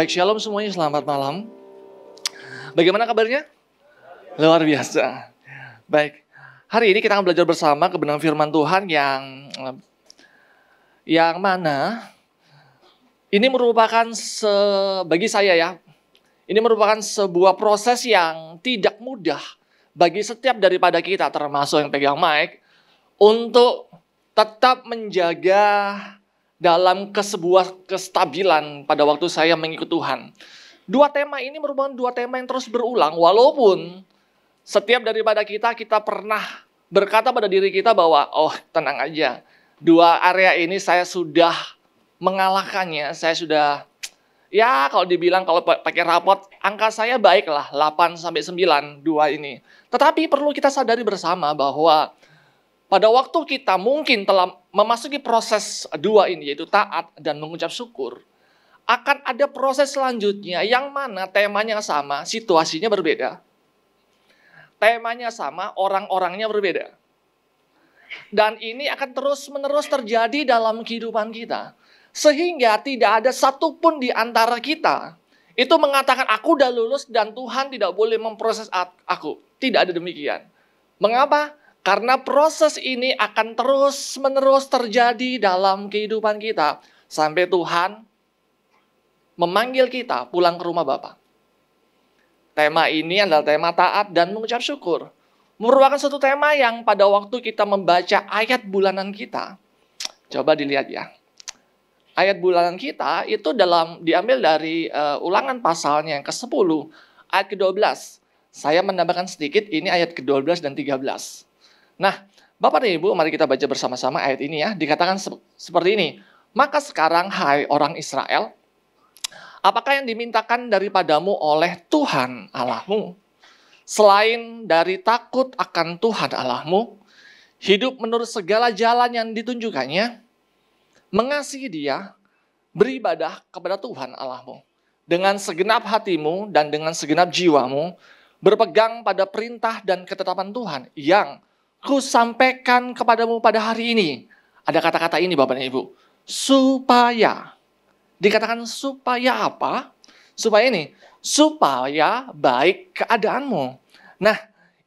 Baik, shalom semuanya, selamat malam. Bagaimana kabarnya? Luar biasa. Baik, hari ini kita akan belajar bersama kebenaran firman Tuhan yang yang mana ini merupakan se, bagi saya ya, ini merupakan sebuah proses yang tidak mudah bagi setiap daripada kita termasuk yang pegang mic untuk tetap menjaga dalam kesebuah kestabilan pada waktu saya mengikuti Tuhan. Dua tema ini merupakan dua tema yang terus berulang walaupun setiap daripada kita kita pernah berkata pada diri kita bahwa oh tenang aja dua area ini saya sudah mengalahkannya saya sudah ya kalau dibilang kalau pakai rapot angka saya baiklah 8 sampai 9 dua ini tetapi perlu kita sadari bersama bahwa pada waktu kita mungkin telah memasuki proses dua ini yaitu taat dan mengucap syukur, akan ada proses selanjutnya yang mana temanya sama, situasinya berbeda. Temanya sama, orang-orangnya berbeda. Dan ini akan terus-menerus terjadi dalam kehidupan kita. Sehingga tidak ada satupun di antara kita itu mengatakan aku udah lulus dan Tuhan tidak boleh memproses aku. Tidak ada demikian. Mengapa? Karena proses ini akan terus-menerus terjadi dalam kehidupan kita sampai Tuhan memanggil kita pulang ke rumah Bapa. Tema ini adalah tema taat dan mengucap syukur. Merupakan satu tema yang pada waktu kita membaca ayat bulanan kita, coba dilihat ya. Ayat bulanan kita itu dalam diambil dari uh, ulangan pasalnya yang ke-10 ayat ke-12. Saya menambahkan sedikit ini ayat ke-12 dan 13. Nah, Bapak dan Ibu, mari kita baca bersama-sama ayat ini ya. Dikatakan seperti ini. Maka sekarang hai orang Israel, apakah yang dimintakan daripadamu oleh Tuhan Allahmu? Selain dari takut akan Tuhan Allahmu, hidup menurut segala jalan yang ditunjukkannya, mengasihi dia, beribadah kepada Tuhan Allahmu. Dengan segenap hatimu dan dengan segenap jiwamu, berpegang pada perintah dan ketetapan Tuhan yang ku sampaikan kepadamu pada hari ini. Ada kata-kata ini Bapak dan Ibu. Supaya. Dikatakan supaya apa? Supaya ini. Supaya baik keadaanmu. Nah,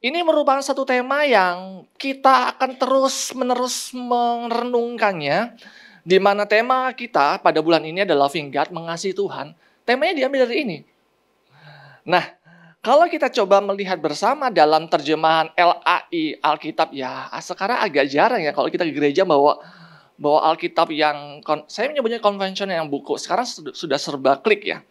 ini merupakan satu tema yang kita akan terus-menerus merenungkannya. Di mana tema kita pada bulan ini adalah Loving God, mengasihi Tuhan. Temanya diambil dari ini. Nah, kalau kita coba melihat bersama dalam terjemahan LAI Alkitab ya sekarang agak jarang ya kalau kita ke gereja bawa bawa Alkitab yang saya menyebutnya konvensional yang buku sekarang sudah serba klik ya.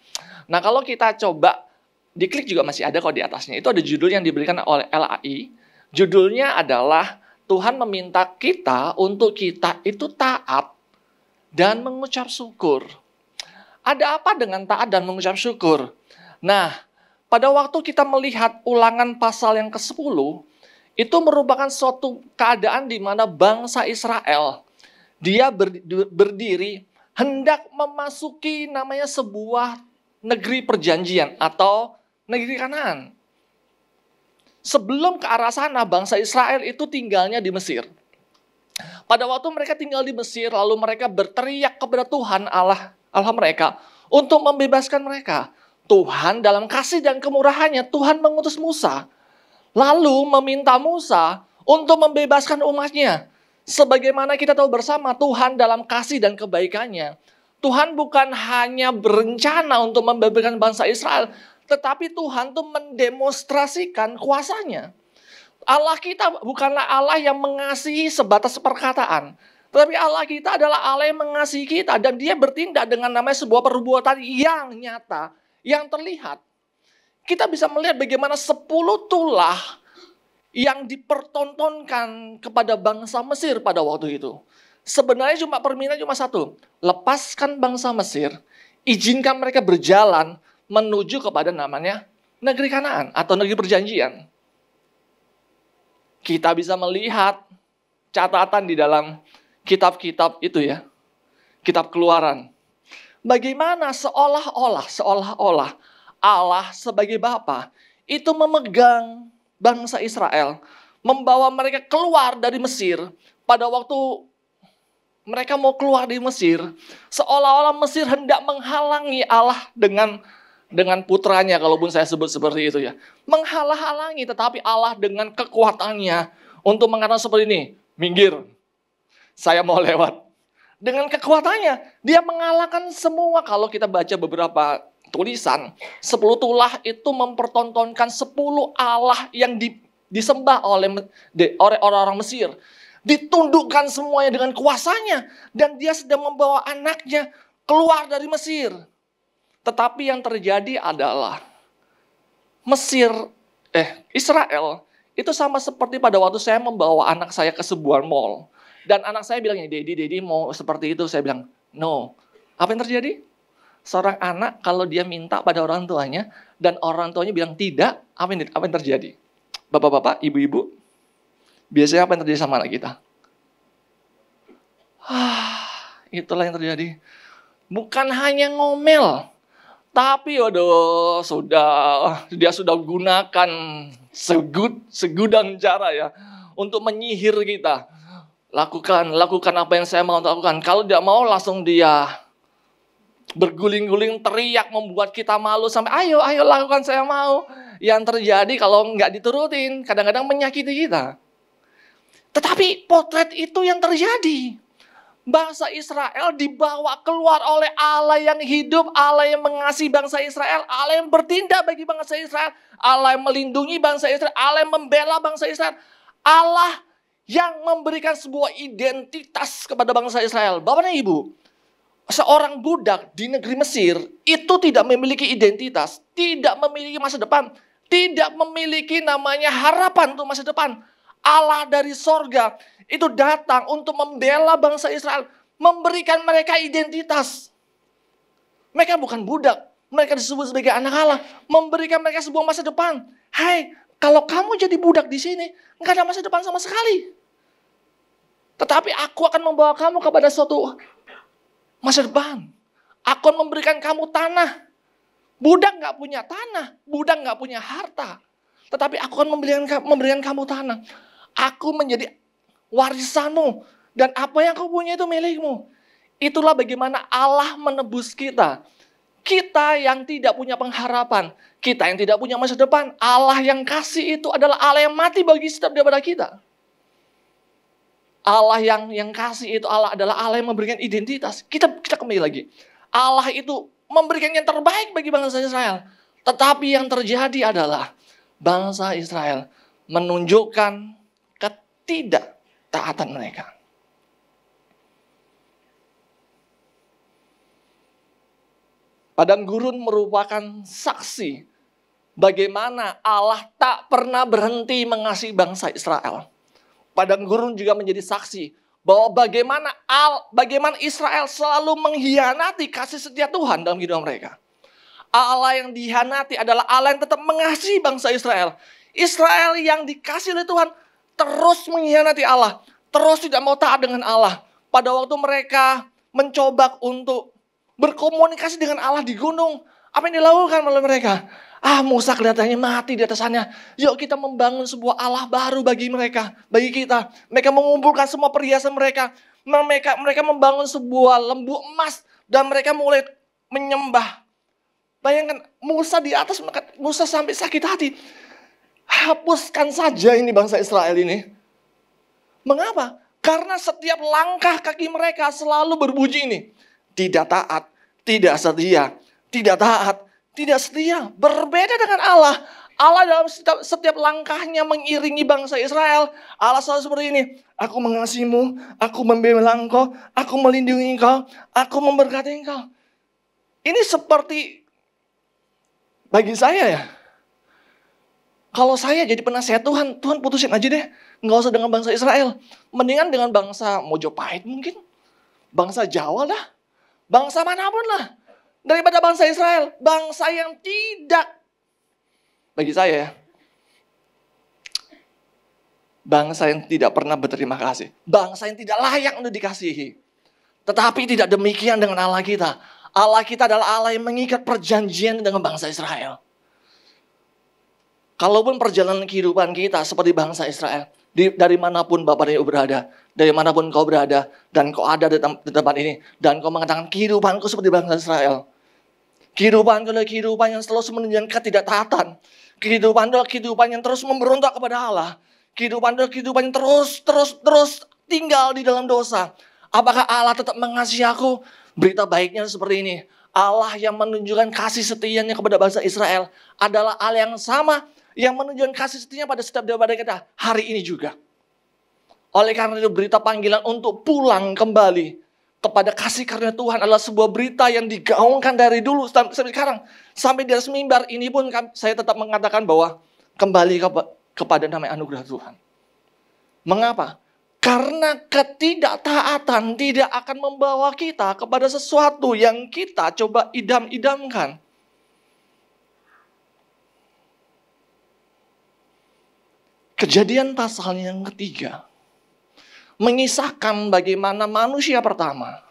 Nah kalau kita coba diklik juga masih ada kok di atasnya itu ada judul yang diberikan oleh LAI. Judulnya adalah Tuhan meminta kita untuk kita itu taat dan mengucap syukur. Ada apa dengan taat dan mengucap syukur? Nah, pada waktu kita melihat ulangan pasal yang ke-10, itu merupakan suatu keadaan di mana bangsa Israel dia berdiri hendak memasuki namanya sebuah negeri perjanjian atau negeri kanan. Sebelum ke arah sana bangsa Israel itu tinggalnya di Mesir. Pada waktu mereka tinggal di Mesir lalu mereka berteriak kepada Tuhan Allah Allah mereka untuk membebaskan mereka. Tuhan dalam kasih dan kemurahannya Tuhan mengutus Musa lalu meminta Musa untuk membebaskan umatnya. Sebagaimana kita tahu bersama Tuhan dalam kasih dan kebaikannya. Tuhan bukan hanya berencana untuk membebaskan bangsa Israel, tetapi Tuhan tuh mendemonstrasikan kuasanya. Allah kita bukanlah Allah yang mengasihi sebatas perkataan, tetapi Allah kita adalah Allah yang mengasihi kita dan dia bertindak dengan namanya sebuah perbuatan yang nyata yang terlihat. Kita bisa melihat bagaimana sepuluh tulah yang dipertontonkan kepada bangsa Mesir pada waktu itu. Sebenarnya cuma permintaan cuma satu, lepaskan bangsa Mesir, izinkan mereka berjalan menuju kepada namanya negeri Kanaan atau negeri perjanjian. Kita bisa melihat catatan di dalam kitab-kitab itu ya. Kitab Keluaran. Bagaimana seolah-olah, seolah-olah Allah sebagai Bapa itu memegang bangsa Israel, membawa mereka keluar dari Mesir pada waktu mereka mau keluar dari Mesir, seolah-olah Mesir hendak menghalangi Allah dengan dengan putranya, kalaupun saya sebut seperti itu ya. Menghalang-halangi, tetapi Allah dengan kekuatannya untuk mengatakan seperti ini, minggir, saya mau lewat dengan kekuatannya dia mengalahkan semua kalau kita baca beberapa tulisan sepuluh tulah itu mempertontonkan sepuluh Allah yang di, disembah oleh orang-orang Mesir ditundukkan semuanya dengan kuasanya dan dia sedang membawa anaknya keluar dari Mesir tetapi yang terjadi adalah Mesir eh Israel itu sama seperti pada waktu saya membawa anak saya ke sebuah mall dan anak saya bilangnya, Dedi, Dedi mau seperti itu. Saya bilang, no. Apa yang terjadi? Seorang anak kalau dia minta pada orang tuanya, dan orang tuanya bilang tidak, apa yang, apa yang terjadi? Bapak-bapak, ibu-ibu, biasanya apa yang terjadi sama anak kita? itulah yang terjadi. Bukan hanya ngomel, tapi waduh sudah dia sudah gunakan segud segudang cara ya untuk menyihir kita. Lakukan, lakukan apa yang saya mau untuk lakukan. Kalau tidak mau, langsung dia berguling-guling teriak membuat kita malu sampai ayo ayo lakukan saya mau yang terjadi kalau nggak diturutin kadang-kadang menyakiti kita tetapi potret itu yang terjadi bangsa Israel dibawa keluar oleh Allah yang hidup, Allah yang mengasihi bangsa Israel, Allah yang bertindak bagi bangsa Israel, Allah yang melindungi bangsa Israel, Allah yang membela bangsa Israel, Allah yang memberikan sebuah identitas kepada bangsa Israel. Bapaknya Ibu, seorang budak di negeri Mesir itu tidak memiliki identitas, tidak memiliki masa depan, tidak memiliki namanya harapan untuk masa depan. Allah dari sorga itu datang untuk membela bangsa Israel, memberikan mereka identitas. Mereka bukan budak, mereka disebut sebagai anak Allah, memberikan mereka sebuah masa depan. Hai, hey, kalau kamu jadi budak di sini, nggak ada masa depan sama sekali. Tetapi aku akan membawa kamu kepada suatu masa depan. Aku akan memberikan kamu tanah. Budak nggak punya tanah, budak nggak punya harta. Tetapi aku akan memberikan, memberikan kamu tanah. Aku menjadi warisanmu. Dan apa yang kau punya itu milikmu. Itulah bagaimana Allah menebus kita. Kita yang tidak punya pengharapan. Kita yang tidak punya masa depan. Allah yang kasih itu adalah Allah yang mati bagi setiap daripada kita. Allah yang yang kasih itu Allah adalah Allah yang memberikan identitas. Kita kita kembali lagi. Allah itu memberikan yang terbaik bagi bangsa Israel. Tetapi yang terjadi adalah bangsa Israel menunjukkan ketidaktaatan mereka. Padang gurun merupakan saksi bagaimana Allah tak pernah berhenti mengasihi bangsa Israel padang gurun juga menjadi saksi bahwa bagaimana Al, bagaimana Israel selalu mengkhianati kasih setia Tuhan dalam hidup mereka. Allah yang dihianati adalah Allah yang tetap mengasihi bangsa Israel. Israel yang dikasih oleh Tuhan terus mengkhianati Allah, terus tidak mau taat dengan Allah. Pada waktu mereka mencoba untuk berkomunikasi dengan Allah di gunung, apa yang dilakukan oleh mereka? Ah Musa kelihatannya mati di atasannya. Yuk kita membangun sebuah Allah baru bagi mereka, bagi kita. Mereka mengumpulkan semua perhiasan mereka. Mereka, mereka membangun sebuah lembu emas dan mereka mulai menyembah. Bayangkan Musa di atas, Musa sampai sakit hati. Hapuskan saja ini bangsa Israel ini. Mengapa? Karena setiap langkah kaki mereka selalu berbunyi ini. Tidak taat, tidak setia, tidak taat, tidak setia, berbeda dengan Allah. Allah dalam setiap, setiap langkahnya mengiringi bangsa Israel. Allah selalu seperti ini. Aku mengasihimu, aku membela engkau, aku melindungi engkau, aku memberkati engkau. Ini seperti bagi saya ya. Kalau saya jadi penasihat Tuhan, Tuhan putusin aja deh. Nggak usah dengan bangsa Israel. Mendingan dengan bangsa Mojopahit mungkin. Bangsa Jawa lah. Bangsa manapun lah daripada bangsa Israel. Bangsa yang tidak. Bagi saya ya. Bangsa yang tidak pernah berterima kasih. Bangsa yang tidak layak untuk dikasihi. Tetapi tidak demikian dengan Allah kita. Allah kita adalah Allah yang mengikat perjanjian dengan bangsa Israel. Kalaupun perjalanan kehidupan kita seperti bangsa Israel, di, dari manapun Bapak dan Ibu berada, dari manapun kau berada, dan kau ada di, tempat ini, dan kau mengatakan kehidupanku seperti bangsa Israel, Kehidupan adalah kehidupan yang selalu menunjukkan ketidaktaatan. Kehidupan adalah kehidupan yang terus memberontak kepada Allah. Kehidupan adalah kehidupan yang terus, terus, terus tinggal di dalam dosa. Apakah Allah tetap mengasihi aku? Berita baiknya seperti ini. Allah yang menunjukkan kasih setianya kepada bangsa Israel adalah Allah yang sama yang menunjukkan kasih setianya pada setiap daripada kita hari ini juga. Oleh karena itu berita panggilan untuk pulang kembali kepada kasih karena Tuhan adalah sebuah berita yang digaungkan dari dulu sampai sekarang. Sampai di atas mimbar ini pun saya tetap mengatakan bahwa kembali kepada nama anugerah Tuhan. Mengapa? Karena ketidaktaatan tidak akan membawa kita kepada sesuatu yang kita coba idam-idamkan. Kejadian pasalnya yang ketiga, mengisahkan bagaimana manusia pertama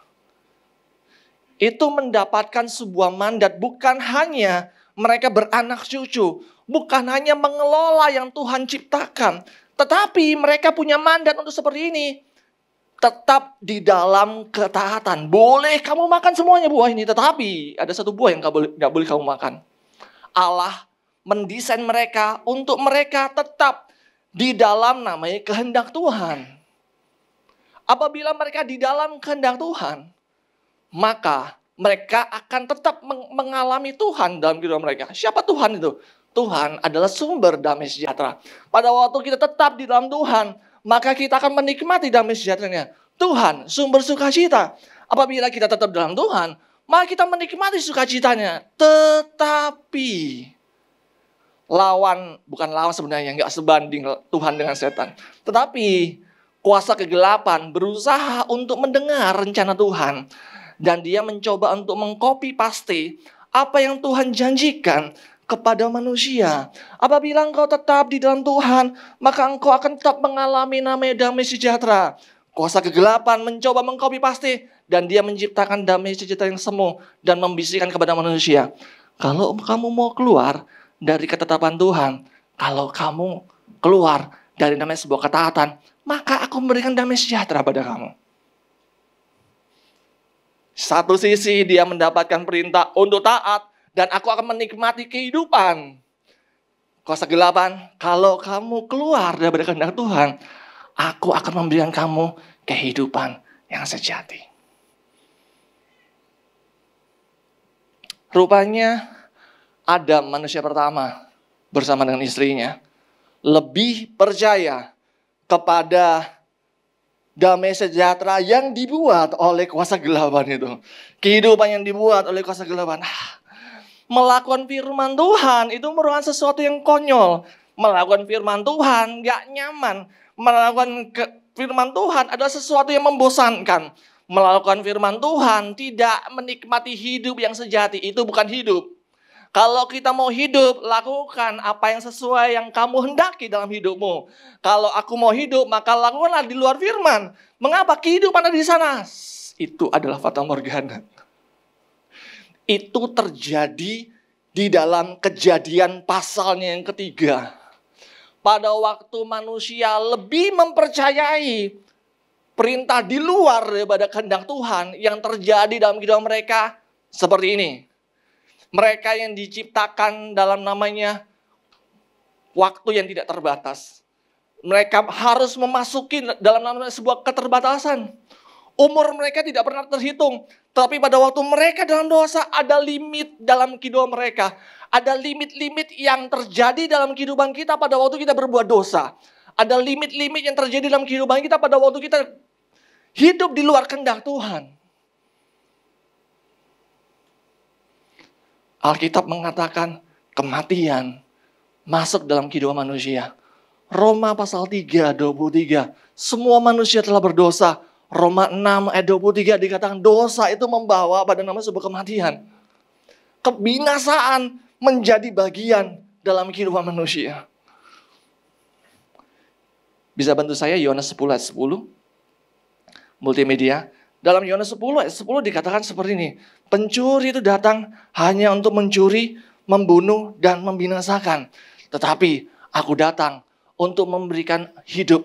itu mendapatkan sebuah mandat bukan hanya mereka beranak cucu, bukan hanya mengelola yang Tuhan ciptakan, tetapi mereka punya mandat untuk seperti ini. Tetap di dalam ketaatan. Boleh kamu makan semuanya buah ini, tetapi ada satu buah yang gak boleh, boleh kamu makan. Allah mendesain mereka untuk mereka tetap di dalam namanya kehendak Tuhan. Apabila mereka di dalam kehendak Tuhan, maka mereka akan tetap mengalami Tuhan dalam kehidupan mereka. Siapa Tuhan itu? Tuhan adalah sumber damai sejahtera. Pada waktu kita tetap di dalam Tuhan, maka kita akan menikmati damai sejahteranya. Tuhan, sumber sukacita. Apabila kita tetap dalam Tuhan, maka kita menikmati sukacitanya. Tetapi lawan bukan lawan sebenarnya nggak sebanding Tuhan dengan setan. Tetapi kuasa kegelapan berusaha untuk mendengar rencana Tuhan dan dia mencoba untuk mengcopy pasti apa yang Tuhan janjikan kepada manusia. Apabila engkau tetap di dalam Tuhan, maka engkau akan tetap mengalami namanya damai sejahtera. Kuasa kegelapan mencoba mengcopy pasti dan dia menciptakan damai sejahtera yang semu dan membisikkan kepada manusia. Kalau kamu mau keluar dari ketetapan Tuhan, kalau kamu keluar dari namanya sebuah ketaatan, maka aku memberikan damai sejahtera pada kamu. Satu sisi dia mendapatkan perintah untuk taat dan aku akan menikmati kehidupan. Kosa kalau kamu keluar daripada kehendak Tuhan, aku akan memberikan kamu kehidupan yang sejati. Rupanya Adam manusia pertama bersama dengan istrinya lebih percaya kepada damai sejahtera yang dibuat oleh kuasa gelapan itu. Kehidupan yang dibuat oleh kuasa gelapan. Ah, melakukan firman Tuhan itu merupakan sesuatu yang konyol. Melakukan firman Tuhan gak nyaman. Melakukan ke, firman Tuhan adalah sesuatu yang membosankan. Melakukan firman Tuhan tidak menikmati hidup yang sejati. Itu bukan hidup. Kalau kita mau hidup, lakukan apa yang sesuai yang kamu hendaki dalam hidupmu. Kalau aku mau hidup, maka lakukanlah di luar firman. Mengapa kehidupan ada di sana? Itu adalah fata morgana. Itu terjadi di dalam kejadian pasalnya yang ketiga. Pada waktu manusia lebih mempercayai perintah di luar daripada kehendak Tuhan yang terjadi dalam hidup mereka seperti ini mereka yang diciptakan dalam namanya waktu yang tidak terbatas. Mereka harus memasuki dalam namanya sebuah keterbatasan. Umur mereka tidak pernah terhitung. Tapi pada waktu mereka dalam dosa ada limit dalam kehidupan mereka. Ada limit-limit yang terjadi dalam kehidupan kita pada waktu kita berbuat dosa. Ada limit-limit yang terjadi dalam kehidupan kita pada waktu kita hidup di luar kehendak Tuhan. Alkitab mengatakan kematian masuk dalam kehidupan manusia. Roma pasal 3, 23. Semua manusia telah berdosa. Roma 6 ayat 23 dikatakan dosa itu membawa pada nama sebuah kematian. Kebinasaan menjadi bagian dalam kehidupan manusia. Bisa bantu saya Yohanes 10 ayat 10? Multimedia. Dalam Yohanes 10 ayat 10 dikatakan seperti ini. Pencuri itu datang hanya untuk mencuri, membunuh, dan membinasakan. Tetapi aku datang untuk memberikan hidup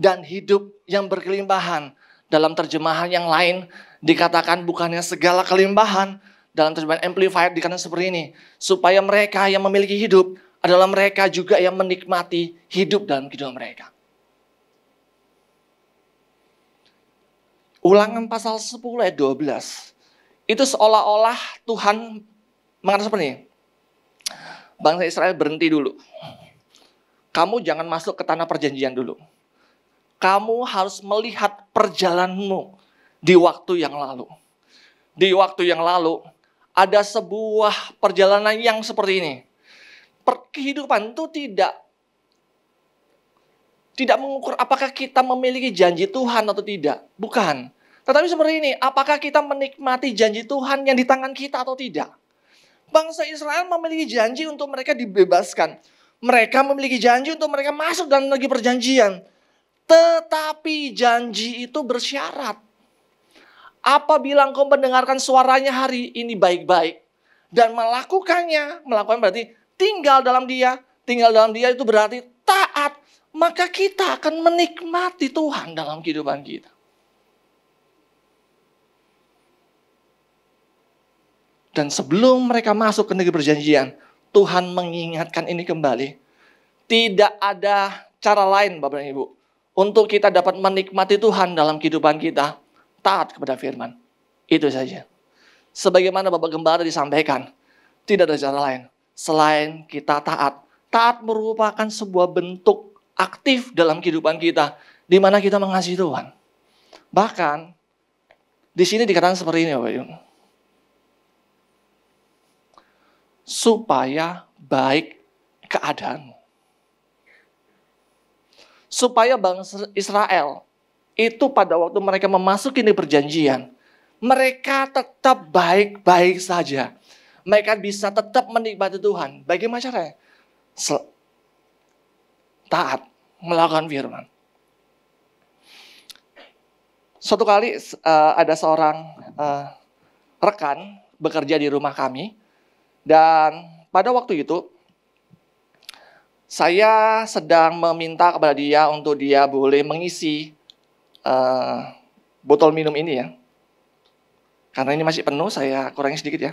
dan hidup yang berkelimpahan. Dalam terjemahan yang lain dikatakan bukannya segala kelimpahan. Dalam terjemahan amplified dikatakan seperti ini. Supaya mereka yang memiliki hidup adalah mereka juga yang menikmati hidup dalam kehidupan mereka. Ulangan pasal 10 ayat 12 itu seolah-olah Tuhan mengatakan seperti ini. Bangsa Israel berhenti dulu. Kamu jangan masuk ke tanah perjanjian dulu. Kamu harus melihat perjalananmu di waktu yang lalu. Di waktu yang lalu ada sebuah perjalanan yang seperti ini. Per itu tidak tidak mengukur apakah kita memiliki janji Tuhan atau tidak. Bukan. Tetapi seperti ini, apakah kita menikmati janji Tuhan yang di tangan kita atau tidak? Bangsa Israel memiliki janji untuk mereka dibebaskan. Mereka memiliki janji untuk mereka masuk dalam negeri perjanjian. Tetapi janji itu bersyarat. Apabila engkau mendengarkan suaranya hari ini baik-baik dan melakukannya, melakukan berarti tinggal dalam dia, tinggal dalam dia itu berarti taat, maka kita akan menikmati Tuhan dalam kehidupan kita. Dan sebelum mereka masuk ke negeri perjanjian, Tuhan mengingatkan ini kembali. Tidak ada cara lain Bapak dan Ibu untuk kita dapat menikmati Tuhan dalam kehidupan kita taat kepada firman. Itu saja. Sebagaimana Bapak Gembala disampaikan, tidak ada cara lain selain kita taat. Taat merupakan sebuah bentuk aktif dalam kehidupan kita di mana kita mengasihi Tuhan. Bahkan di sini dikatakan seperti ini Bapak Ibu. supaya baik keadaanmu. Supaya bangsa Israel itu pada waktu mereka memasuki ini perjanjian, mereka tetap baik-baik saja. Mereka bisa tetap menikmati Tuhan. Bagaimana caranya? Sel- taat, melakukan firman. Suatu kali uh, ada seorang uh, rekan bekerja di rumah kami dan pada waktu itu, saya sedang meminta kepada dia untuk dia boleh mengisi uh, botol minum ini ya. Karena ini masih penuh, saya kurangi sedikit ya.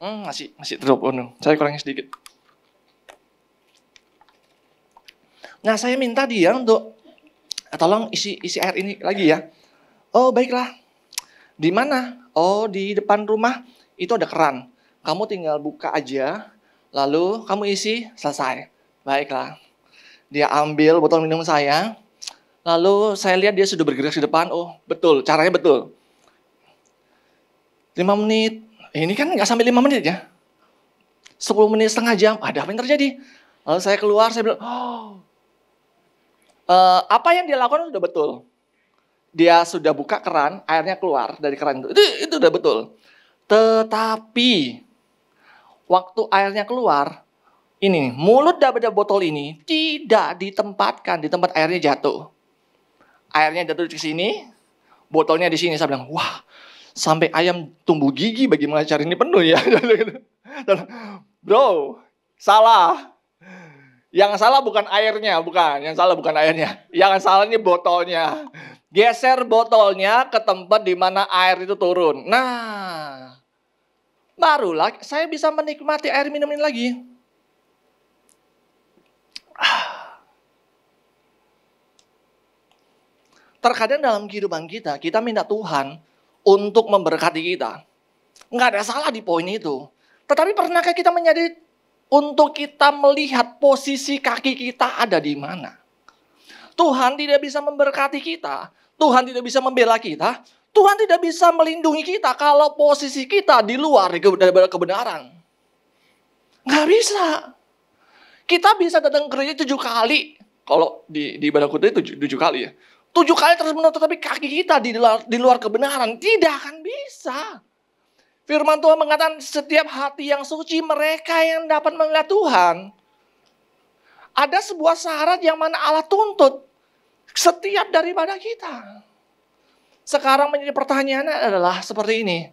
Hmm, masih masih drop penuh, Saya kurangi sedikit. Nah, saya minta dia untuk eh, tolong isi isi air ini lagi ya. Oh, baiklah. Di mana? Oh, di depan rumah itu ada keran. Kamu tinggal buka aja, lalu kamu isi, selesai. Baiklah. Dia ambil botol minum saya, lalu saya lihat dia sudah bergerak di depan. Oh, betul, caranya betul. Lima menit, ini kan nggak sampai lima menit ya. Sepuluh menit setengah jam, ada apa yang terjadi? Lalu saya keluar, saya bilang, oh, uh, apa yang dia lakukan sudah betul dia sudah buka keran, airnya keluar dari keran itu. Itu, itu udah betul. Tetapi waktu airnya keluar, ini mulut daripada botol ini tidak ditempatkan di tempat airnya jatuh. Airnya jatuh di sini, botolnya di sini. Saya bilang, wah sampai ayam tumbuh gigi bagaimana cari ini penuh ya. Bro, salah. Yang salah bukan airnya, bukan. Yang salah bukan airnya. Yang salah ini botolnya geser botolnya ke tempat di mana air itu turun. Nah, barulah saya bisa menikmati air minum ini lagi. Terkadang dalam kehidupan kita, kita minta Tuhan untuk memberkati kita. Nggak ada salah di poin itu. Tetapi pernahkah kita menjadi untuk kita melihat posisi kaki kita ada di mana? Tuhan tidak bisa memberkati kita, Tuhan tidak bisa membela kita, Tuhan tidak bisa melindungi kita kalau posisi kita di luar daripada kebenaran. Gak bisa. Kita bisa datang ke gereja tujuh kali. Kalau di, di ibadah kudus tujuh, tujuh kali ya. Tujuh kali terus menerus tapi kaki kita di luar, di luar kebenaran. Tidak akan bisa. Firman Tuhan mengatakan setiap hati yang suci mereka yang dapat melihat Tuhan. Ada sebuah syarat yang mana Allah tuntut setiap daripada kita. Sekarang menjadi pertanyaan adalah seperti ini.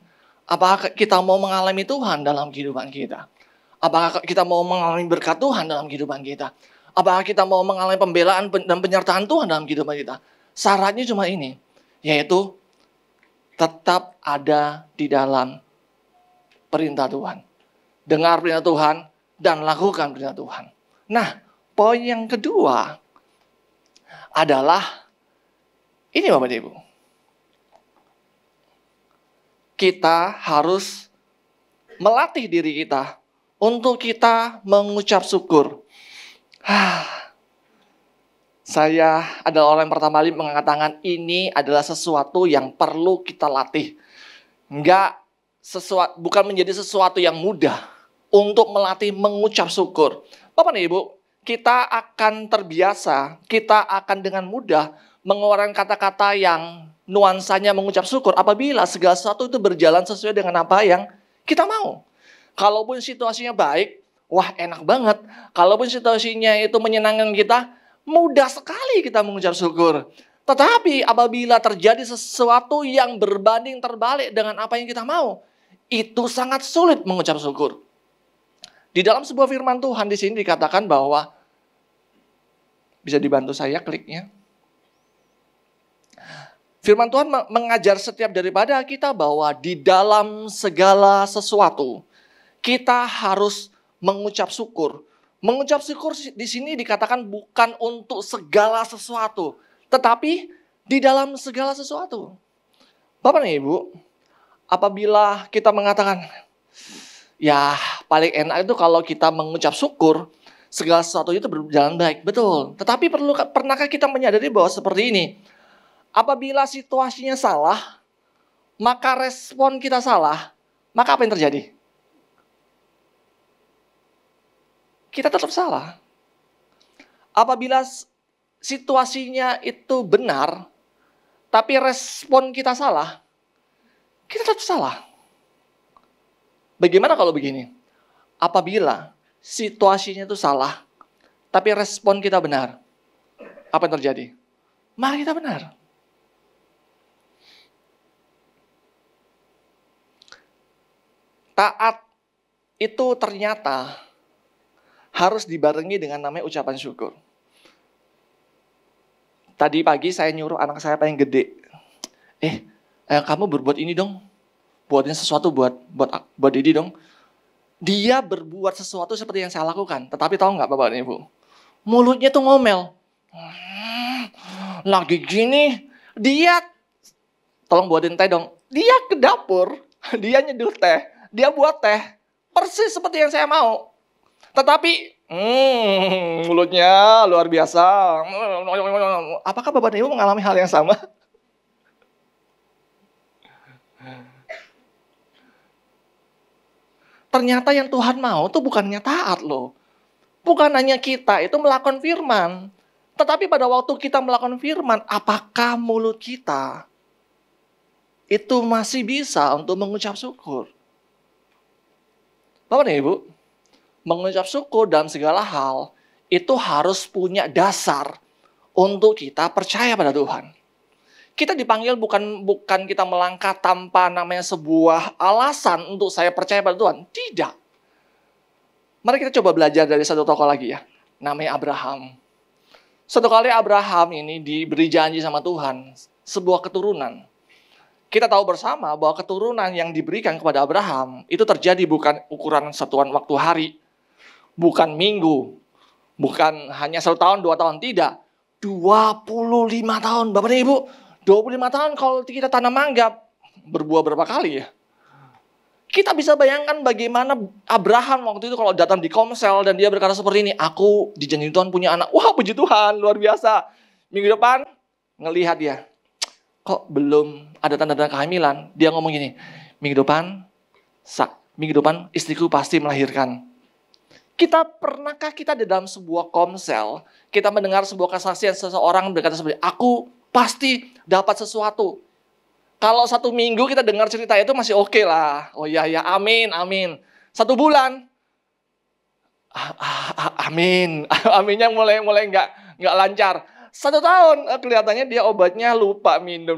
Apakah kita mau mengalami Tuhan dalam kehidupan kita? Apakah kita mau mengalami berkat Tuhan dalam kehidupan kita? Apakah kita mau mengalami pembelaan dan penyertaan Tuhan dalam kehidupan kita? Syaratnya cuma ini, yaitu tetap ada di dalam perintah Tuhan. Dengar perintah Tuhan dan lakukan perintah Tuhan. Nah, Poin yang kedua adalah ini Bapak Ibu. Kita harus melatih diri kita untuk kita mengucap syukur. Ah, saya adalah orang yang pertama kali mengangkat tangan ini adalah sesuatu yang perlu kita latih. Enggak sesuatu bukan menjadi sesuatu yang mudah untuk melatih mengucap syukur. Bapak dan Ibu, kita akan terbiasa, kita akan dengan mudah mengeluarkan kata-kata yang nuansanya mengucap syukur apabila segala sesuatu itu berjalan sesuai dengan apa yang kita mau. Kalaupun situasinya baik, wah enak banget. Kalaupun situasinya itu menyenangkan kita, mudah sekali kita mengucap syukur. Tetapi apabila terjadi sesuatu yang berbanding terbalik dengan apa yang kita mau, itu sangat sulit mengucap syukur. Di dalam sebuah firman Tuhan di sini dikatakan bahwa bisa dibantu saya kliknya? Firman Tuhan mengajar setiap daripada kita bahwa di dalam segala sesuatu kita harus mengucap syukur. Mengucap syukur di sini dikatakan bukan untuk segala sesuatu, tetapi di dalam segala sesuatu. Bapak dan Ibu, apabila kita mengatakan, ya paling enak itu kalau kita mengucap syukur, segala sesuatu itu berjalan baik. Betul. Tetapi perlu pernahkah kita menyadari bahwa seperti ini? Apabila situasinya salah, maka respon kita salah, maka apa yang terjadi? Kita tetap salah. Apabila situasinya itu benar, tapi respon kita salah, kita tetap salah. Bagaimana kalau begini? Apabila situasinya itu salah, tapi respon kita benar. Apa yang terjadi? Mari kita benar. Taat itu ternyata harus dibarengi dengan namanya ucapan syukur. Tadi pagi saya nyuruh anak saya paling gede. Eh, eh kamu berbuat ini dong. Buatnya sesuatu buat buat buat Didi dong dia berbuat sesuatu seperti yang saya lakukan. Tetapi tahu nggak Bapak dan Ibu? Mulutnya tuh ngomel. Hmm, lagi gini, dia tolong buatin teh dong. Dia ke dapur, dia nyeduh teh, dia buat teh. Persis seperti yang saya mau. Tetapi hmm, mulutnya luar biasa. Hmm, hmm, Apakah Bapak dan Ibu mengalami hal yang sama? ternyata yang Tuhan mau itu bukannya taat loh. Bukan hanya kita itu melakukan firman. Tetapi pada waktu kita melakukan firman, apakah mulut kita itu masih bisa untuk mengucap syukur? Bapak dan Ibu, mengucap syukur dalam segala hal itu harus punya dasar untuk kita percaya pada Tuhan kita dipanggil bukan bukan kita melangkah tanpa namanya sebuah alasan untuk saya percaya pada Tuhan. Tidak. Mari kita coba belajar dari satu tokoh lagi ya. Namanya Abraham. Satu kali Abraham ini diberi janji sama Tuhan. Sebuah keturunan. Kita tahu bersama bahwa keturunan yang diberikan kepada Abraham itu terjadi bukan ukuran satuan waktu hari. Bukan minggu. Bukan hanya satu tahun, dua tahun. Tidak. 25 tahun. Bapak dan Ibu, 25 tahun kalau kita tanam mangga berbuah berapa kali ya? Kita bisa bayangkan bagaimana Abraham waktu itu kalau datang di Komsel dan dia berkata seperti ini, aku dijanjikan Tuhan punya anak. Wah puji Tuhan, luar biasa. Minggu depan ngelihat dia, kok belum ada tanda-tanda kehamilan. Dia ngomong gini, minggu depan, sak. minggu depan istriku pasti melahirkan. Kita pernahkah kita di dalam sebuah komsel, kita mendengar sebuah kesaksian seseorang berkata seperti, aku pasti dapat sesuatu. Kalau satu minggu kita dengar cerita itu masih oke okay lah. Oh iya, ya amin, amin. Satu bulan, ah, amin. Aminnya mulai mulai nggak nggak lancar. Satu tahun eh, kelihatannya dia obatnya lupa minum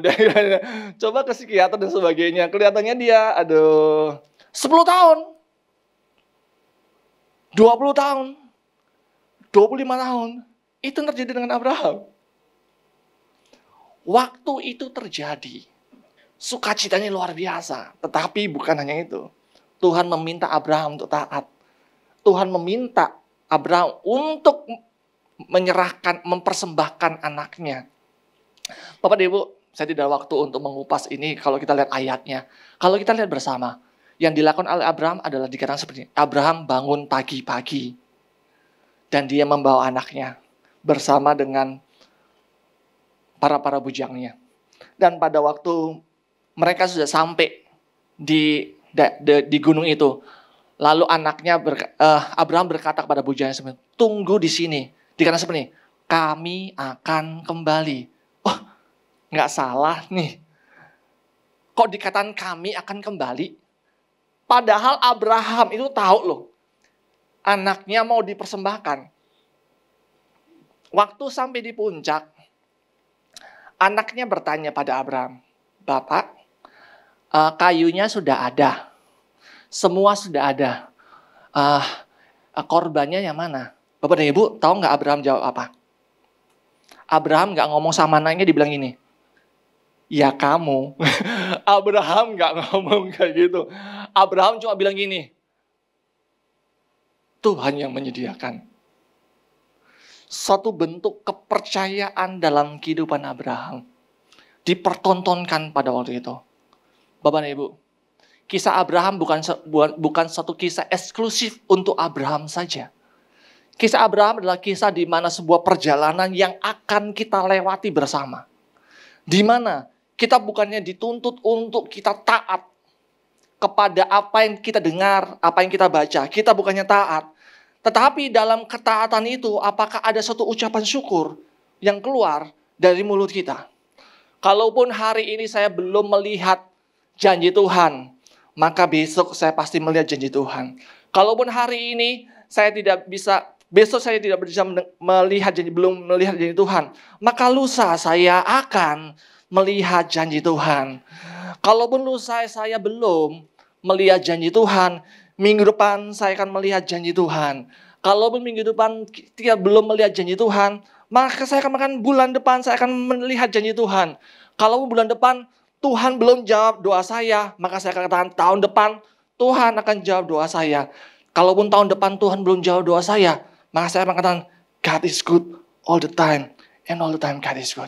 coba ke psikiater dan sebagainya. Kelihatannya dia aduh sepuluh tahun. dua puluh tahun. dua puluh lima tahun. Itu terjadi dengan Abraham. Waktu itu terjadi. Sukacitanya luar biasa. Tetapi bukan hanya itu. Tuhan meminta Abraham untuk taat. Tuhan meminta Abraham untuk menyerahkan, mempersembahkan anaknya. Bapak dan Ibu, saya tidak ada waktu untuk mengupas ini kalau kita lihat ayatnya. Kalau kita lihat bersama, yang dilakukan oleh Abraham adalah dikatakan seperti ini. Abraham bangun pagi-pagi dan dia membawa anaknya bersama dengan para-para bujangnya. Dan pada waktu mereka sudah sampai di di, di gunung itu, lalu anaknya ber, uh, eh, Abraham berkata kepada bujangnya "Tunggu di sini." Dikatakan seperti ini, "Kami akan kembali." Oh, nggak salah nih. Kok dikatakan kami akan kembali? Padahal Abraham itu tahu loh, anaknya mau dipersembahkan. Waktu sampai di puncak, Anaknya bertanya pada Abraham, Bapak, uh, kayunya sudah ada, semua sudah ada, uh, korbannya yang mana? Bapak dan Ibu, tahu nggak Abraham jawab apa? Abraham nggak ngomong sama anaknya dibilang gini, ya kamu. Abraham nggak ngomong kayak gitu. Abraham cuma bilang gini, Tuhan yang menyediakan satu bentuk kepercayaan dalam kehidupan Abraham. Dipertontonkan pada waktu itu. Bapak dan Ibu, kisah Abraham bukan bukan satu kisah eksklusif untuk Abraham saja. Kisah Abraham adalah kisah di mana sebuah perjalanan yang akan kita lewati bersama. Di mana kita bukannya dituntut untuk kita taat kepada apa yang kita dengar, apa yang kita baca. Kita bukannya taat, tetapi dalam ketaatan itu, apakah ada satu ucapan syukur yang keluar dari mulut kita? Kalaupun hari ini saya belum melihat janji Tuhan, maka besok saya pasti melihat janji Tuhan. Kalaupun hari ini saya tidak bisa, besok saya tidak bisa melihat janji, belum melihat janji Tuhan, maka lusa saya akan melihat janji Tuhan. Kalaupun lusa saya belum melihat janji Tuhan, minggu depan saya akan melihat janji Tuhan. Kalau minggu depan kita belum melihat janji Tuhan, maka saya akan makan bulan depan saya akan melihat janji Tuhan. Kalau bulan depan Tuhan belum jawab doa saya, maka saya akan katakan tahun depan Tuhan akan jawab doa saya. Kalaupun tahun depan Tuhan belum jawab doa saya, maka saya akan katakan God is good all the time and all the time God is good.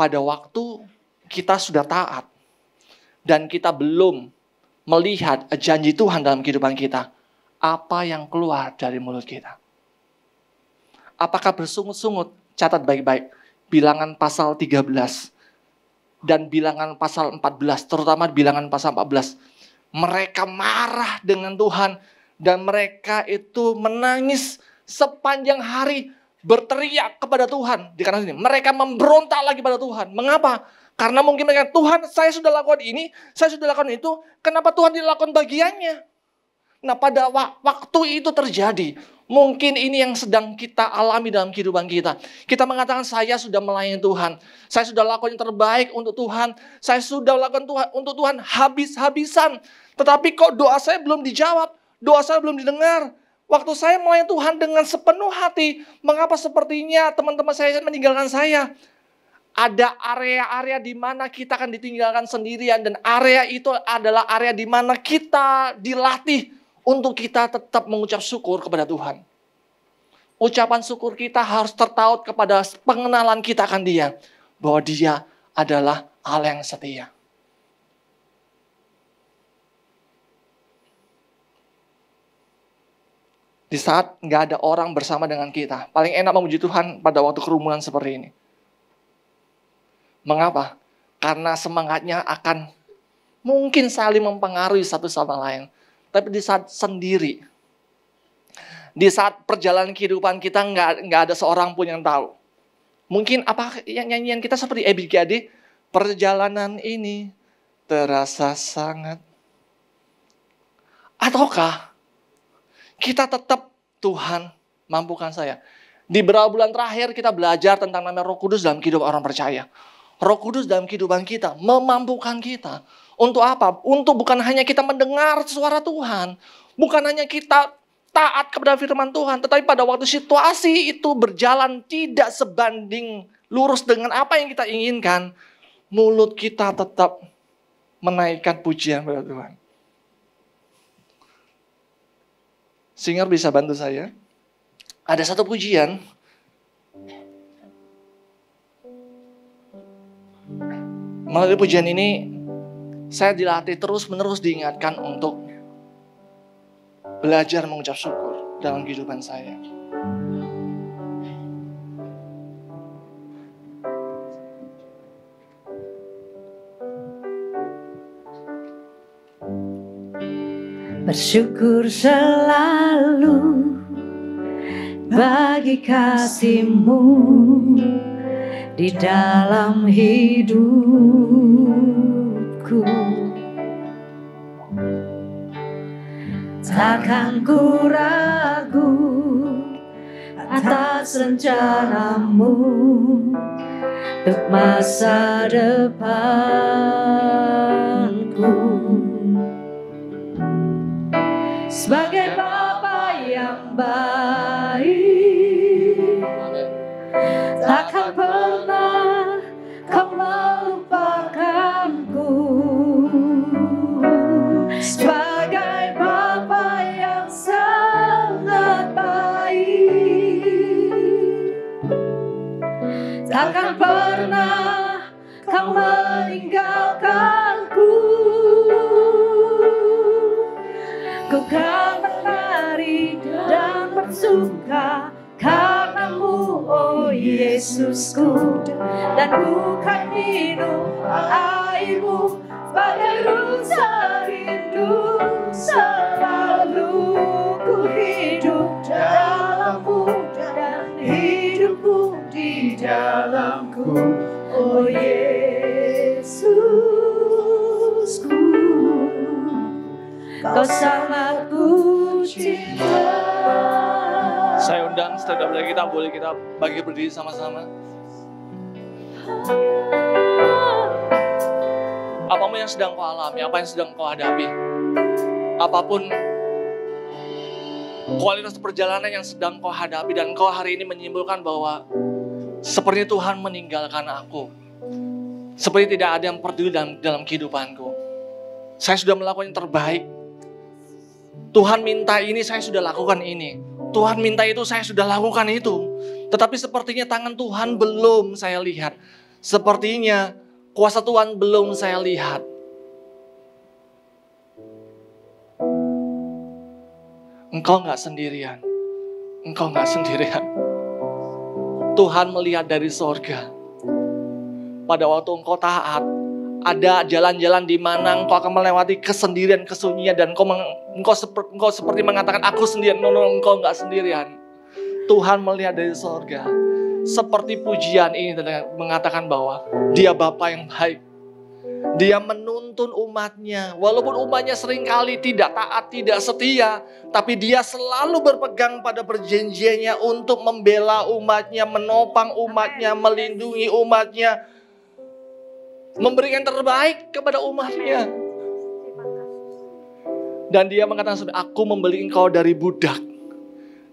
pada waktu kita sudah taat dan kita belum melihat janji Tuhan dalam kehidupan kita, apa yang keluar dari mulut kita? Apakah bersungut-sungut? Catat baik-baik. Bilangan pasal 13 dan bilangan pasal 14, terutama bilangan pasal 14. Mereka marah dengan Tuhan dan mereka itu menangis sepanjang hari berteriak kepada Tuhan di kanan sini. Mereka memberontak lagi pada Tuhan. Mengapa? Karena mungkin mereka, Tuhan saya sudah lakukan ini, saya sudah lakukan itu, kenapa Tuhan tidak lakukan bagiannya? Nah pada waktu itu terjadi, mungkin ini yang sedang kita alami dalam kehidupan kita. Kita mengatakan saya sudah melayani Tuhan, saya sudah lakukan yang terbaik untuk Tuhan, saya sudah lakukan Tuhan untuk Tuhan habis-habisan. Tetapi kok doa saya belum dijawab, doa saya belum didengar, Waktu saya melayani Tuhan dengan sepenuh hati, mengapa sepertinya teman-teman saya meninggalkan saya? Ada area-area di mana kita akan ditinggalkan sendirian dan area itu adalah area di mana kita dilatih untuk kita tetap mengucap syukur kepada Tuhan. Ucapan syukur kita harus tertaut kepada pengenalan kita akan Dia bahwa Dia adalah Allah yang setia. Di saat nggak ada orang bersama dengan kita. Paling enak memuji Tuhan pada waktu kerumunan seperti ini. Mengapa? Karena semangatnya akan mungkin saling mempengaruhi satu sama lain. Tapi di saat sendiri, di saat perjalanan kehidupan kita nggak nggak ada seorang pun yang tahu. Mungkin apa yang nyanyian kita seperti Ebi Gadi, perjalanan ini terasa sangat. Ataukah kita tetap Tuhan mampukan saya. Di beberapa bulan terakhir kita belajar tentang nama Roh Kudus dalam kehidupan orang percaya. Roh Kudus dalam kehidupan kita memampukan kita untuk apa? Untuk bukan hanya kita mendengar suara Tuhan, bukan hanya kita taat kepada firman Tuhan, tetapi pada waktu situasi itu berjalan tidak sebanding lurus dengan apa yang kita inginkan, mulut kita tetap menaikkan pujian kepada Tuhan. Singer bisa bantu saya. Ada satu pujian. Melalui pujian ini, saya dilatih terus-menerus diingatkan untuk belajar mengucap syukur dalam kehidupan saya. bersyukur selalu bagi kasihmu di dalam hidupku takkan ku ragu atas rencanamu untuk masa depan yang meninggalkanku ku kan menari dan bersuka karenamu oh Yesusku Dan ku kan minum airmu pada rusa rindu Selalu ku hidup dalammu dan hidupku di dalamku Oh yeah. Yesusku Kau sangat saya undang setiap dari kita boleh kita bagi berdiri sama-sama. Apapun yang sedang kau alami, apa yang sedang kau hadapi, apapun kualitas perjalanan yang sedang kau hadapi dan kau hari ini menyimpulkan bahwa seperti Tuhan meninggalkan aku. Seperti tidak ada yang peduli dalam, dalam kehidupanku. Saya sudah melakukan yang terbaik. Tuhan minta ini, saya sudah lakukan ini. Tuhan minta itu, saya sudah lakukan itu. Tetapi sepertinya tangan Tuhan belum saya lihat. Sepertinya kuasa Tuhan belum saya lihat. Engkau nggak sendirian. Engkau nggak sendirian. Tuhan melihat dari sorga pada waktu engkau taat, ada jalan-jalan di mana engkau akan melewati kesendirian, kesunyian, dan engkau, meng, engkau, seper, engkau seperti mengatakan, aku sendirian, no, no, engkau enggak sendirian. Tuhan melihat dari sorga. Seperti pujian ini mengatakan bahwa dia Bapak yang baik. Dia menuntun umatnya. Walaupun umatnya seringkali tidak taat, tidak setia. Tapi dia selalu berpegang pada perjanjiannya untuk membela umatnya, menopang umatnya, melindungi umatnya memberikan terbaik kepada umatnya. Dan dia mengatakan, seperti, aku membeli engkau dari budak.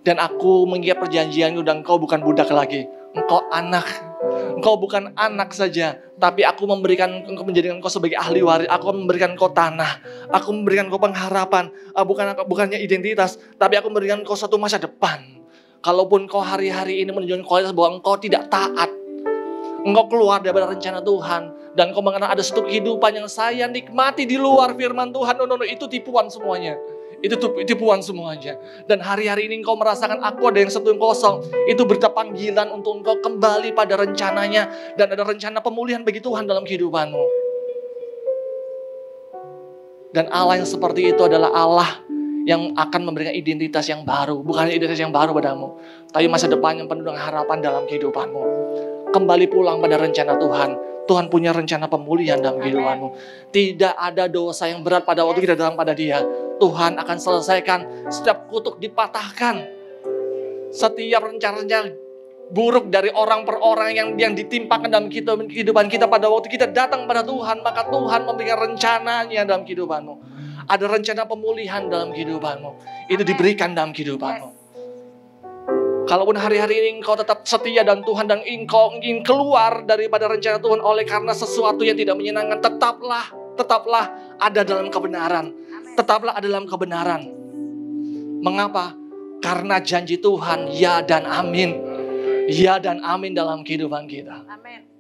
Dan aku mengikat perjanjian dan engkau bukan budak lagi. Engkau anak. Engkau bukan anak saja, tapi aku memberikan engkau menjadikan engkau sebagai ahli waris. Aku memberikan engkau tanah. Aku memberikan engkau pengharapan. Ah, bukan bukannya identitas, tapi aku memberikan engkau satu masa depan. Kalaupun kau hari-hari ini menunjukkan kualitas bahwa engkau tidak taat, Engkau keluar dari rencana Tuhan. Dan kau mengenal ada satu kehidupan yang saya nikmati di luar firman Tuhan. No, no, no, itu tipuan semuanya. Itu tipuan semuanya. Dan hari-hari ini engkau merasakan aku ada yang satu yang kosong. Itu berita panggilan untuk engkau kembali pada rencananya. Dan ada rencana pemulihan bagi Tuhan dalam kehidupanmu. Dan Allah yang seperti itu adalah Allah yang akan memberikan identitas yang baru, bukan identitas yang baru padamu, tapi masa depan yang penuh dengan harapan dalam kehidupanmu kembali pulang pada rencana Tuhan. Tuhan punya rencana pemulihan dalam kehidupanmu. Tidak ada dosa yang berat pada waktu kita datang pada Dia. Tuhan akan selesaikan setiap kutuk dipatahkan. Setiap rencana-rencana buruk dari orang per orang yang yang ditimpakan dalam kehidupan kita pada waktu kita datang pada Tuhan, maka Tuhan memberikan rencananya dalam kehidupanmu. Ada rencana pemulihan dalam kehidupanmu. Itu diberikan dalam kehidupanmu. Kalaupun hari-hari ini engkau tetap setia dan Tuhan dan engkau ingin keluar daripada rencana Tuhan oleh karena sesuatu yang tidak menyenangkan, tetaplah, tetaplah ada dalam kebenaran. Tetaplah ada dalam kebenaran. Mengapa? Karena janji Tuhan ya dan amin. Ya dan amin dalam kehidupan kita. Amin.